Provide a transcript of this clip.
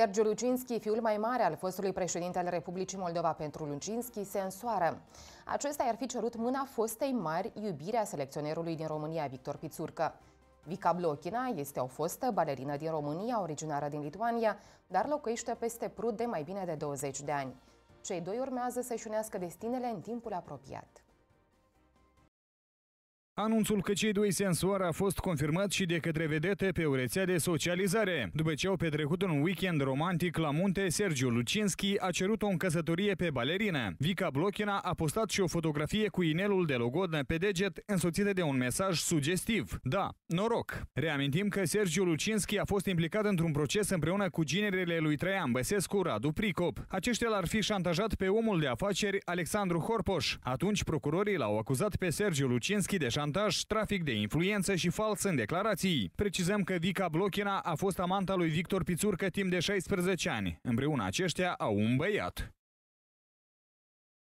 Sergiu Lucinski, fiul mai mare al fostului președinte al Republicii Moldova pentru Lucinski, se însoară. Acesta i-ar fi cerut mâna fostei mari iubirea selecționerului din România, Victor Pițurcă. Vica Blochina este o fostă balerină din România, originară din Lituania, dar locuiește peste prud de mai bine de 20 de ani. Cei doi urmează să-și unească destinele în timpul apropiat. Anunțul că cei doi însoară a fost confirmat și de către vedete pe o rețea de socializare. După ce au petrecut un weekend romantic la munte, Sergiu Lucinski a cerut-o în căsătorie pe balerină. Vica Blochina a postat și o fotografie cu inelul de logodnă pe deget, însoțită de un mesaj sugestiv. Da, noroc! Reamintim că Sergiu Lucinski a fost implicat într-un proces împreună cu ginerele lui Traian Băsescu, Radu Pricop. Aceștia l-ar fi șantajat pe omul de afaceri Alexandru Horpoș. Atunci procurorii l-au acuzat pe Sergiu Lucinski de șantaj șantaj, trafic de influență și fals în declarații. Precizăm că Vica Blochina a fost amanta lui Victor Pițurcă timp de 16 ani. Împreună aceștia au un băiat.